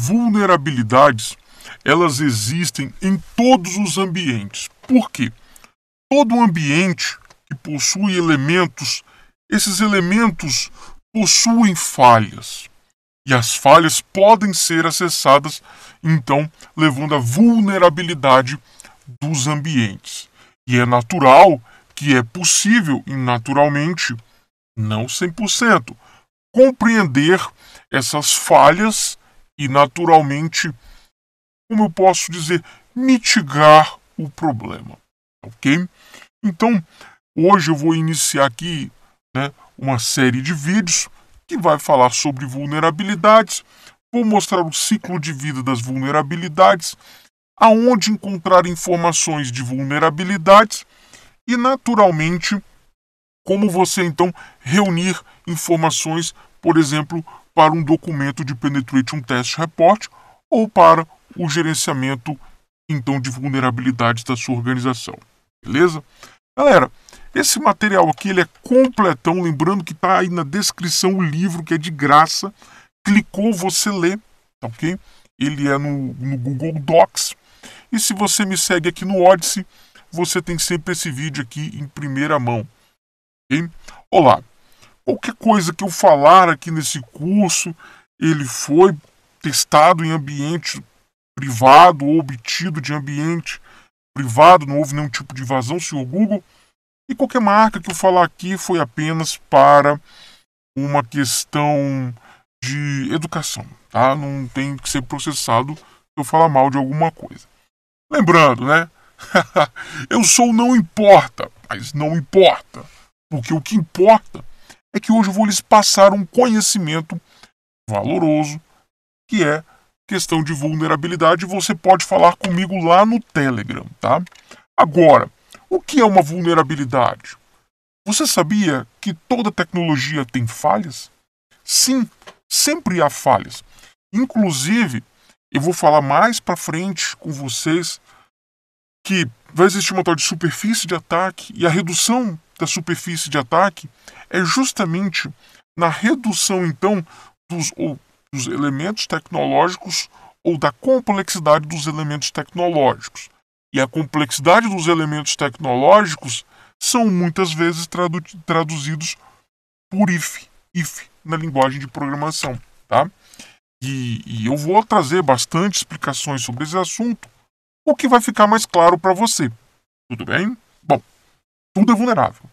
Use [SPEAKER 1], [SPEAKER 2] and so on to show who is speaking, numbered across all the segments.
[SPEAKER 1] vulnerabilidades elas existem em todos os ambientes. Por quê? Todo ambiente que possui elementos, esses elementos possuem falhas. E as falhas podem ser acessadas, então, levando à vulnerabilidade dos ambientes. E é natural que é possível, e naturalmente, não 100%, compreender essas falhas e, naturalmente, como eu posso dizer, mitigar o problema, ok? Então, hoje eu vou iniciar aqui né, uma série de vídeos que vai falar sobre vulnerabilidades, vou mostrar o ciclo de vida das vulnerabilidades, aonde encontrar informações de vulnerabilidades e, naturalmente, como você então reunir informações, por exemplo, para um documento de penetration test report ou para o gerenciamento então de vulnerabilidades da sua organização. Beleza? Galera, esse material aqui ele é completão, lembrando que está aí na descrição o livro que é de graça. Clicou, você lê, tá ok? Ele é no, no Google Docs. E se você me segue aqui no Odyssey, você tem sempre esse vídeo aqui em primeira mão. Olá, qualquer coisa que eu falar aqui nesse curso, ele foi testado em ambiente privado ou obtido de ambiente privado, não houve nenhum tipo de invasão, senhor Google. E qualquer marca que eu falar aqui foi apenas para uma questão de educação, tá? Não tem que ser processado se eu falar mal de alguma coisa. Lembrando, né? eu sou não importa, mas não importa. Porque o que importa é que hoje eu vou lhes passar um conhecimento valoroso, que é questão de vulnerabilidade. Você pode falar comigo lá no Telegram, tá? Agora, o que é uma vulnerabilidade? Você sabia que toda tecnologia tem falhas? Sim, sempre há falhas. Inclusive, eu vou falar mais para frente com vocês que vai existir uma tal de superfície de ataque e a redução da superfície de ataque é justamente na redução, então, dos, ou, dos elementos tecnológicos ou da complexidade dos elementos tecnológicos. E a complexidade dos elementos tecnológicos são muitas vezes tradu traduzidos por if, if na linguagem de programação, tá? E, e, eu vou trazer bastante explicações sobre esse assunto, o que vai ficar mais claro para você. Tudo bem? Bom, tudo é vulnerável.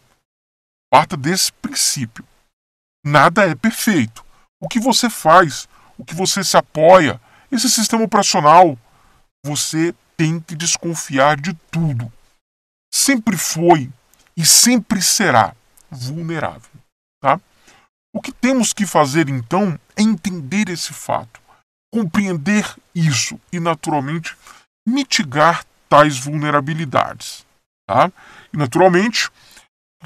[SPEAKER 1] Parta desse princípio. Nada é perfeito. O que você faz, o que você se apoia, esse sistema operacional, você tem que desconfiar de tudo. Sempre foi e sempre será vulnerável, tá? O que temos que fazer então é entender esse fato, compreender isso e naturalmente mitigar tais vulnerabilidades, tá? E naturalmente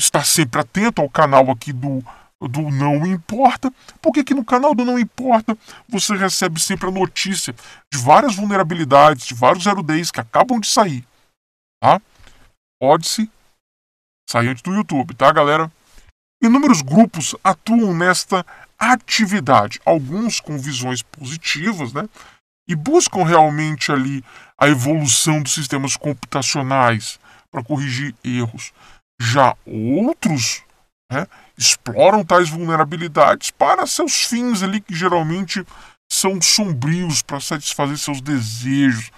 [SPEAKER 1] estar sempre atento ao canal aqui do do Não Importa, porque aqui no canal do Não Importa você recebe sempre a notícia de várias vulnerabilidades, de vários 0 days que acabam de sair, tá? Pode-se sair antes do YouTube, tá, galera? Inúmeros grupos atuam nesta atividade, alguns com visões positivas, né? E buscam realmente ali a evolução dos sistemas computacionais para corrigir erros. Já outros né, exploram tais vulnerabilidades para seus fins ali que geralmente são sombrios para satisfazer seus desejos.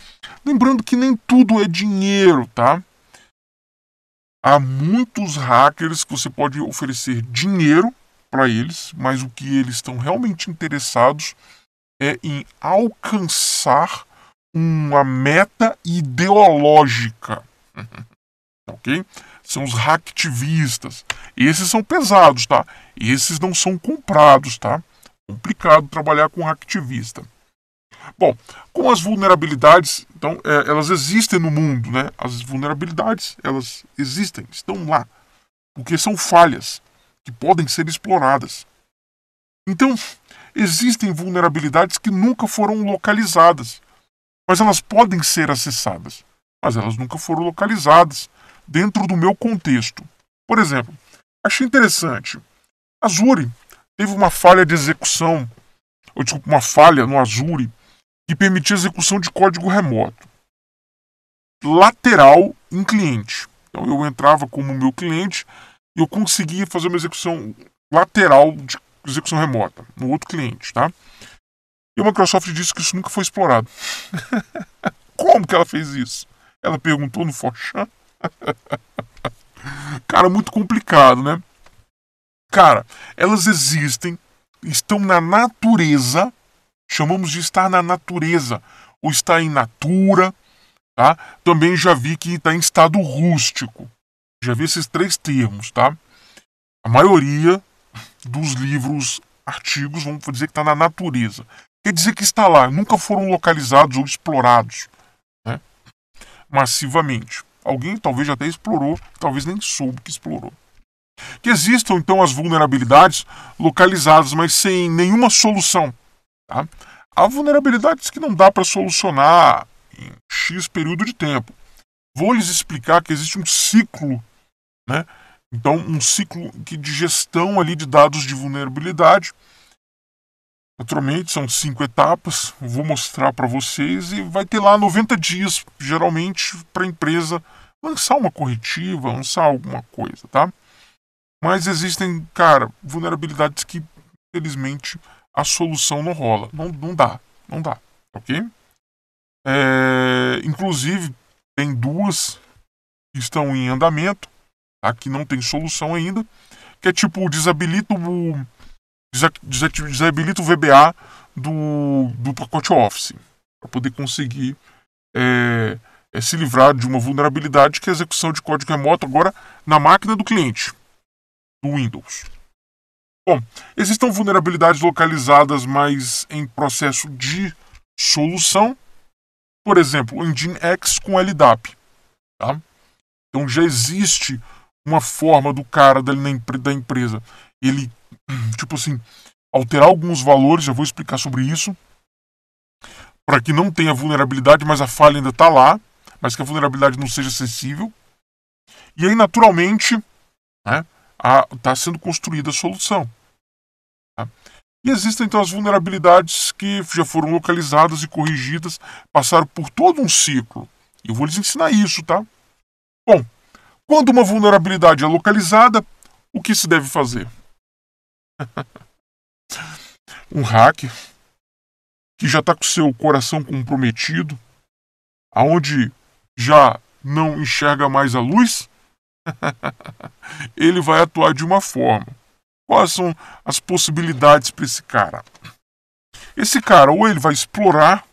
[SPEAKER 1] Lembrando que nem tudo é dinheiro, tá? Há muitos hackers que você pode oferecer dinheiro para eles, mas o que eles estão realmente interessados é em alcançar uma meta ideológica. ok? São os hacktivistas. Esses são pesados, tá? Esses não são comprados, tá? Complicado trabalhar com hacktivista. Bom, com as vulnerabilidades, então, é, elas existem no mundo, né? As vulnerabilidades, elas existem, estão lá. Porque são falhas que podem ser exploradas. Então, existem vulnerabilidades que nunca foram localizadas, mas elas podem ser acessadas, mas elas nunca foram localizadas dentro do meu contexto. Por exemplo, achei interessante. Azure teve uma falha de execução, ou desculpa, uma falha no Azure que permitia a execução de código remoto lateral em cliente. Então eu entrava como meu cliente e eu conseguia fazer uma execução lateral de execução remota no outro cliente, tá? E a Microsoft disse que isso nunca foi explorado. Como que ela fez isso? Ela perguntou no Forchan. Cara, muito complicado, né? Cara, elas existem, estão na natureza, chamamos de estar na natureza, ou estar em natura, tá? Também já vi que está em estado rústico. Já vi esses três termos, tá? A maioria dos livros, artigos, vamos dizer que está na natureza. Quer dizer que está lá, nunca foram localizados ou explorados né? massivamente. Alguém talvez até explorou, talvez nem soube que explorou. Que existam então as vulnerabilidades localizadas, mas sem nenhuma solução. Tá? Há vulnerabilidades que não dá para solucionar em X período de tempo. Vou lhes explicar que existe um ciclo, né? então, um ciclo de gestão ali de dados de vulnerabilidade Naturalmente, são cinco etapas, vou mostrar para vocês e vai ter lá 90 dias, geralmente, para a empresa lançar uma corretiva, lançar alguma coisa, tá? Mas existem, cara, vulnerabilidades que, felizmente, a solução não rola. Não, não dá, não dá, ok? É, inclusive, tem duas que estão em andamento, tá? que não tem solução ainda, que é tipo, desabilita o desabilita o VBA do, do pacote Office, para poder conseguir é, é, se livrar de uma vulnerabilidade que é a execução de código remoto agora na máquina do cliente, do Windows. Bom, existem vulnerabilidades localizadas, mas em processo de solução. Por exemplo, o Nginx com LDAP. Tá? Então já existe uma forma do cara da, da empresa ele, tipo assim, alterar alguns valores, já vou explicar sobre isso, para que não tenha vulnerabilidade, mas a falha ainda está lá, mas que a vulnerabilidade não seja acessível. E aí, naturalmente, está né, tá sendo construída a solução. Tá? E existem então as vulnerabilidades que já foram localizadas e corrigidas, passaram por todo um ciclo. Eu vou lhes ensinar isso, tá? Bom, quando uma vulnerabilidade é localizada, o que se deve fazer? um hacker que já está com seu coração comprometido, aonde já não enxerga mais a luz, ele vai atuar de uma forma. Quais são as possibilidades para esse cara? Esse cara, ou ele vai explorar,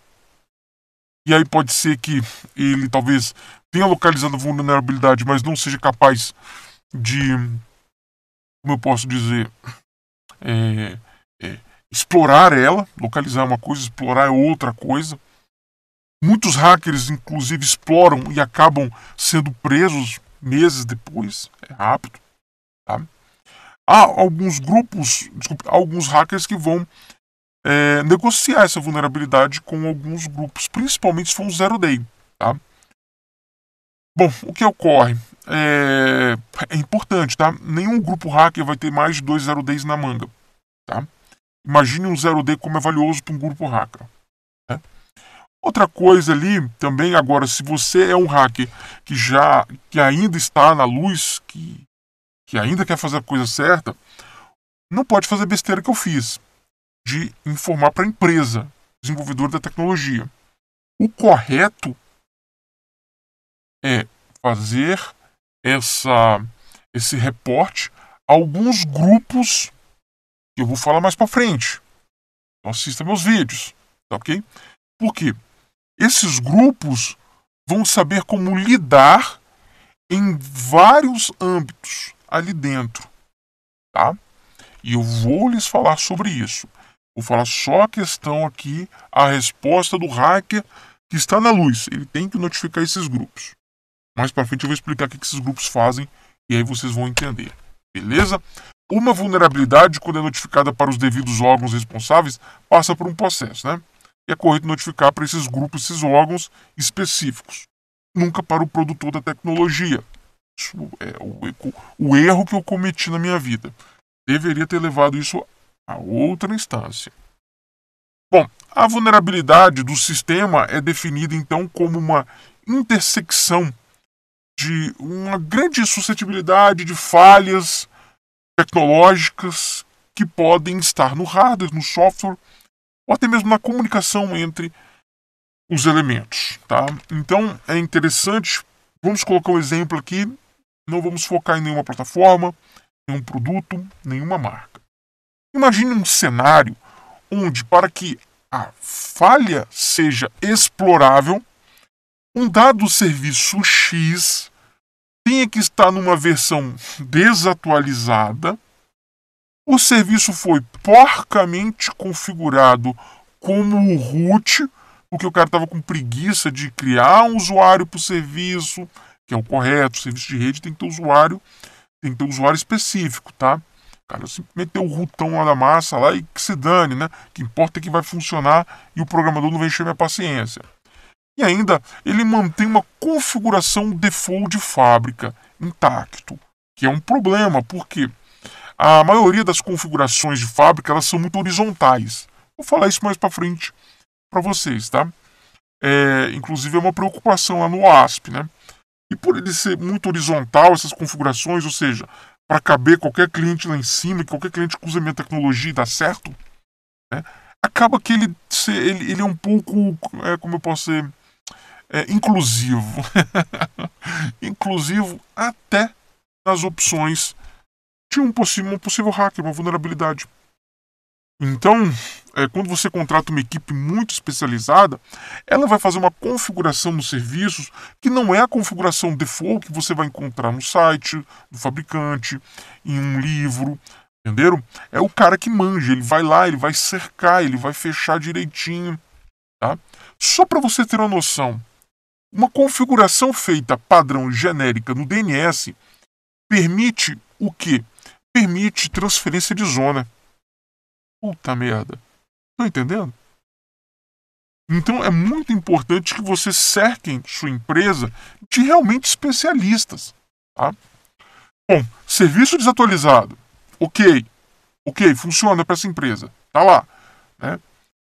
[SPEAKER 1] e aí pode ser que ele talvez tenha localizado a vulnerabilidade, mas não seja capaz de, como eu posso dizer, é, é, explorar ela, localizar uma coisa, explorar outra coisa. Muitos hackers, inclusive, exploram e acabam sendo presos meses depois. É rápido. Tá? Há alguns grupos, desculpa, alguns hackers que vão é, negociar essa vulnerabilidade com alguns grupos, principalmente se for um zero day. Tá? Bom, o que ocorre? é, é importante, tá? Nenhum grupo hacker vai ter mais de dois zero ds na manga, tá? Imagine um zero d como é valioso para um grupo hacker. Né? Outra coisa ali também, agora, se você é um hacker que já que ainda está na luz, que, que ainda quer fazer a coisa certa, não pode fazer a besteira que eu fiz de informar para a empresa desenvolvedora da tecnologia. O correto é fazer essa, esse reporte a alguns grupos que eu vou falar mais para frente. Então assista meus vídeos, tá ok? Porque esses grupos vão saber como lidar em vários âmbitos ali dentro, tá? E eu vou lhes falar sobre isso. Vou falar só a questão aqui, a resposta do hacker que está na luz. Ele tem que notificar esses grupos. Mais para frente eu vou explicar o que esses grupos fazem e aí vocês vão entender. Beleza? Uma vulnerabilidade, quando é notificada para os devidos órgãos responsáveis, passa por um processo, né? E é correto notificar para esses grupos, esses órgãos específicos, nunca para o produtor da tecnologia. Isso é o, o erro que eu cometi na minha vida. Deveria ter levado isso a outra instância. Bom, a vulnerabilidade do sistema é definida então como uma intersecção de uma grande suscetibilidade de falhas tecnológicas que podem estar no hardware, no software, ou até mesmo na comunicação entre os elementos. Tá? Então é interessante, vamos colocar um exemplo aqui, não vamos focar em nenhuma plataforma, nenhum produto, nenhuma marca. Imagine um cenário onde, para que a falha seja explorável, um dado serviço X tenha que estar numa versão desatualizada. O serviço foi porcamente configurado como o root, porque o cara estava com preguiça de criar um usuário para o serviço, que é o correto, o serviço de rede tem que ter usuário, tem que ter usuário específico, tá? Cara, eu simplesmente deu o rutão lá da massa lá e que se dane, né? O que importa é que vai funcionar e o programador não vai encher minha paciência. E ainda ele mantém uma configuração default de fábrica intacto, que é um problema, porque a maioria das configurações de fábrica elas são muito horizontais. Vou falar isso mais para frente para vocês, tá? É, inclusive é uma preocupação lá no ASP, né? E por ele ser muito horizontal, essas configurações, ou seja, para caber qualquer cliente lá em cima, qualquer cliente que usa minha tecnologia e dá certo, né? acaba que ele, ele, ele é um pouco, é, como eu posso dizer, é, inclusivo. inclusivo até nas opções de um possível, um possível hacker, uma vulnerabilidade. Então, é, quando você contrata uma equipe muito especializada, ela vai fazer uma configuração nos serviços que não é a configuração default que você vai encontrar no site do fabricante, em um livro, entenderam? É o cara que manja, ele vai lá, ele vai cercar, ele vai fechar direitinho, tá? Só para você ter uma noção, uma configuração feita padrão genérica no DNS permite o quê? Permite transferência de zona. Puta merda. Estão entendendo? Então é muito importante que você cerquem sua empresa de realmente especialistas. Tá? Bom, serviço desatualizado. Ok. Ok, funciona para essa empresa. Tá lá. Né?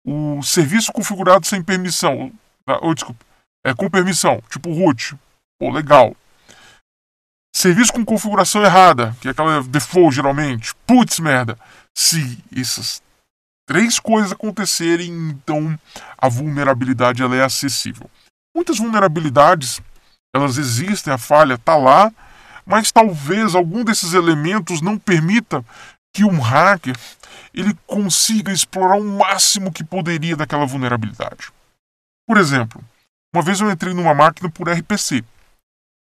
[SPEAKER 1] O serviço configurado sem permissão. Ou, ah, desculpa, é com permissão, tipo root. Pô, legal. Serviço com configuração errada, que é aquela default geralmente. Putz, merda. Se essas três coisas acontecerem, então a vulnerabilidade ela é acessível. Muitas vulnerabilidades, elas existem, a falha está lá, mas talvez algum desses elementos não permita que um hacker ele consiga explorar o máximo que poderia daquela vulnerabilidade. Por exemplo, uma vez eu entrei numa máquina por RPC.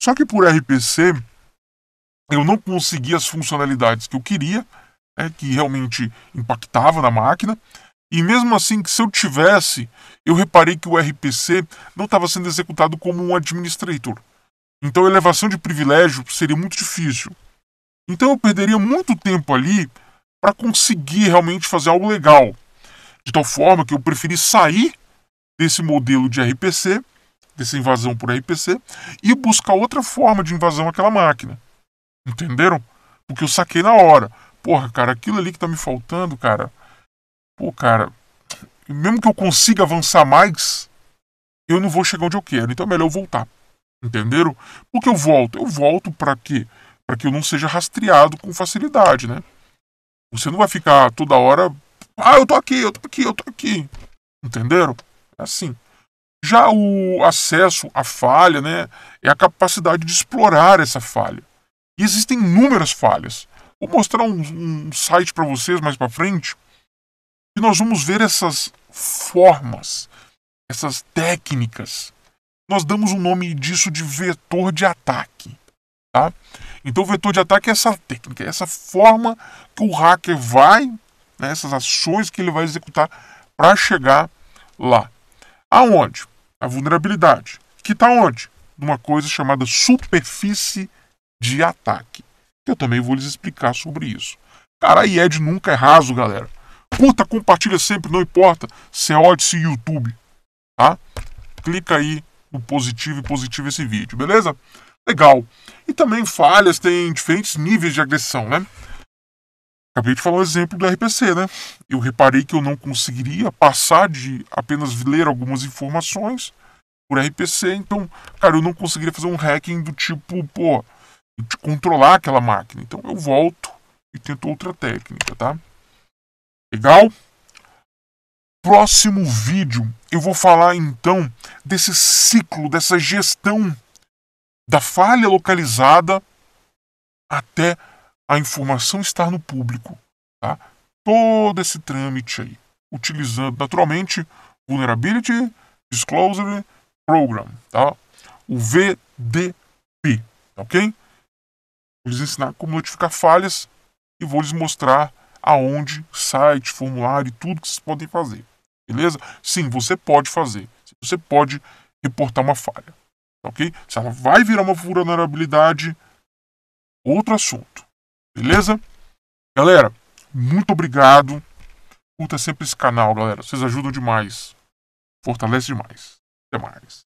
[SPEAKER 1] Só que por RPC eu não consegui as funcionalidades que eu queria, né, que realmente impactava na máquina. E mesmo assim, que se eu tivesse, eu reparei que o RPC não estava sendo executado como um administrator. Então a elevação de privilégio seria muito difícil. Então eu perderia muito tempo ali para conseguir realmente fazer algo legal. De tal forma que eu preferi sair desse modelo de RPC dessa invasão por RPC e buscar outra forma de invasão àquela máquina. Entenderam? Porque eu saquei na hora. Porra, cara, aquilo ali que tá me faltando, cara. Pô, cara, mesmo que eu consiga avançar mais, eu não vou chegar onde eu quero. Então é melhor eu voltar. Entenderam? Porque eu volto. Eu volto para quê? Para que eu não seja rastreado com facilidade, né? Você não vai ficar toda hora. Ah, eu tô aqui, eu tô aqui, eu tô aqui. Entenderam? É assim. Já o acesso à falha né, é a capacidade de explorar essa falha. E existem inúmeras falhas. Vou mostrar um, um site para vocês mais para frente e nós vamos ver essas formas, essas técnicas. Nós damos o um nome disso de vetor de ataque. Tá? Então, o vetor de ataque é essa técnica, é essa forma que o hacker vai, né, essas ações que ele vai executar para chegar lá. Aonde? a vulnerabilidade, que está onde? Numa coisa chamada superfície de ataque. eu também vou lhes explicar sobre isso. Cara, a IED nunca é raso, galera. Curta, compartilha sempre, não importa. Se é se é YouTube, tá? Clica aí no positivo e positivo esse vídeo, beleza? Legal. E também falhas têm diferentes níveis de agressão, né? Acabei de falar o exemplo do RPC, né? Eu reparei que eu não conseguiria passar de apenas ler algumas informações por RPC, então, cara, eu não conseguiria fazer um hacking do tipo, pô, de controlar aquela máquina. Então eu volto e tento outra técnica, tá? Legal? Próximo vídeo eu vou falar então desse ciclo, dessa gestão da falha localizada até a informação estar no público. Tá? Todo esse trâmite aí, utilizando naturalmente Vulnerability Disclosure Program, tá? o VDP, tá ok? Vou lhes ensinar como notificar falhas e vou lhes mostrar aonde, site, formulário, e tudo que vocês podem fazer. Beleza? Sim, você pode fazer. Você pode reportar uma falha. Tá ok? Se ela vai virar uma vulnerabilidade, outro assunto. Beleza? Galera, muito obrigado. Curta sempre esse canal, galera. Vocês ajudam demais. Fortalece demais. Até mais.